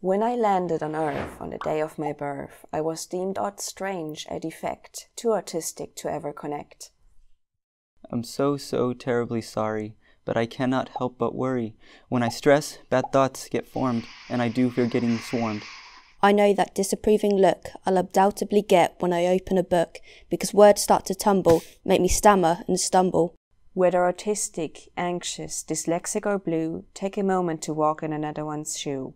When I landed on Earth on the day of my birth, I was deemed odd, strange, a defect, too autistic to ever connect. I'm so, so terribly sorry, but I cannot help but worry. When I stress, bad thoughts get formed, and I do fear getting swarmed. I know that disapproving look I'll undoubtedly get when I open a book, because words start to tumble, make me stammer and stumble. Whether autistic, anxious, dyslexic, or blue, take a moment to walk in another one's shoe.